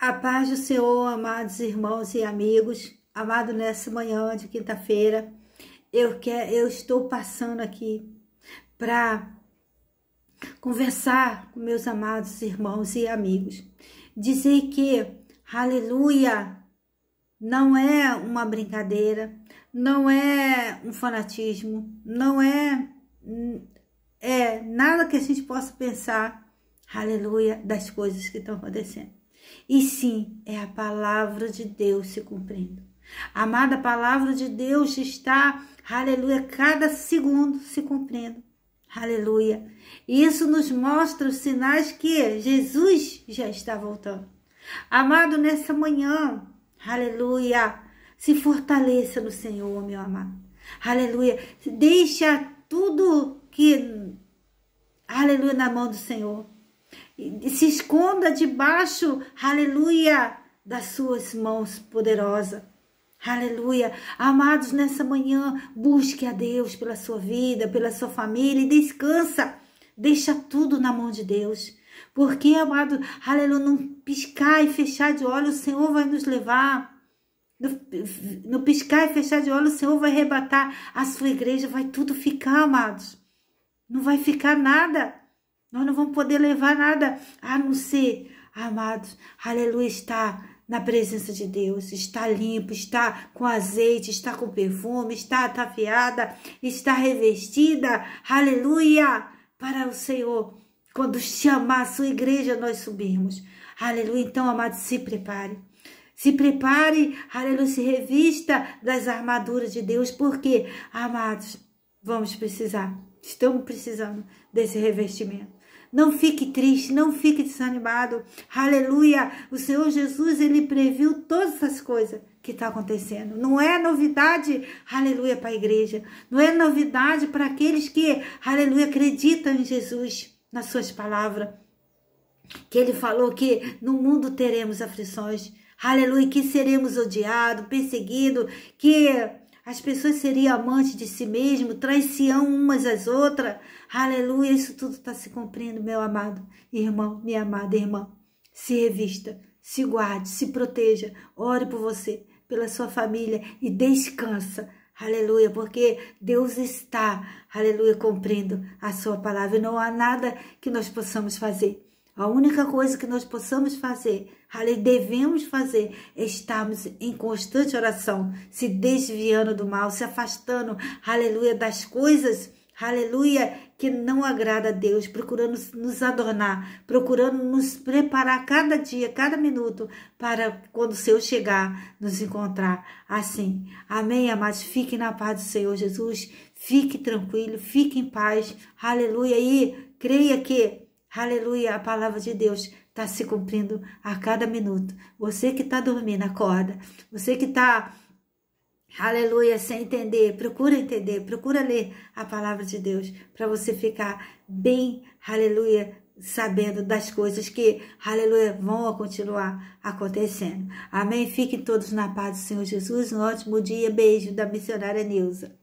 A paz do Senhor, amados irmãos e amigos, amado nessa manhã de quinta-feira, eu, eu estou passando aqui para conversar com meus amados irmãos e amigos. Dizer que, aleluia, não é uma brincadeira, não é um fanatismo, não é, é nada que a gente possa pensar, aleluia, das coisas que estão acontecendo. E sim, é a palavra de Deus se cumprindo. Amada, a palavra de Deus está, aleluia, cada segundo se cumprindo. Aleluia. Isso nos mostra os sinais que Jesus já está voltando. Amado, nessa manhã, aleluia, se fortaleça no Senhor, meu amado. Aleluia. Deixa tudo que, aleluia, na mão do Senhor se esconda debaixo, aleluia, das suas mãos poderosas. Aleluia. Amados, nessa manhã, busque a Deus pela sua vida, pela sua família e descansa. Deixa tudo na mão de Deus. Porque, amado, aleluia, não piscar e fechar de olho o Senhor vai nos levar. No, no piscar e fechar de olho o Senhor vai arrebatar a sua igreja. Vai tudo ficar, amados. Não vai ficar nada. Nós não vamos poder levar nada a não ser, amados, aleluia, está na presença de Deus, está limpo, está com azeite, está com perfume, está atafiada, está revestida, aleluia, para o Senhor. Quando chamar a sua igreja, nós subimos. Aleluia. Então, amados, se prepare. Se prepare, aleluia, se revista das armaduras de Deus, porque, amados, vamos precisar. Estamos precisando desse revestimento. Não fique triste, não fique desanimado. Aleluia! O Senhor Jesus, ele previu todas essas coisas que está acontecendo. Não é novidade, aleluia, para a igreja. Não é novidade para aqueles que, aleluia, acreditam em Jesus, nas suas palavras. Que ele falou que no mundo teremos aflições. Aleluia, que seremos odiados, perseguidos, que as pessoas seriam amantes de si mesmo, traiciam umas às outras. Aleluia, isso tudo está se cumprindo, meu amado irmão, minha amada irmã. Se revista, se guarde, se proteja, ore por você, pela sua família e descansa. Aleluia, porque Deus está, aleluia, cumprindo a sua palavra. Não há nada que nós possamos fazer a única coisa que nós possamos fazer, além devemos fazer, é estarmos em constante oração, se desviando do mal, se afastando, aleluia, das coisas, aleluia, que não agrada a Deus, procurando nos adornar, procurando nos preparar cada dia, cada minuto, para quando o Senhor chegar, nos encontrar assim. Amém, amados? Fiquem na paz do Senhor Jesus, fique tranquilo, fique em paz, aleluia, e creia que Aleluia, a palavra de Deus está se cumprindo a cada minuto. Você que está dormindo, acorda. Você que está, aleluia, sem entender, procura entender, procura ler a palavra de Deus para você ficar bem, aleluia, sabendo das coisas que, aleluia, vão continuar acontecendo. Amém? Fiquem todos na paz do Senhor Jesus. Um ótimo dia. Beijo da missionária Nilza.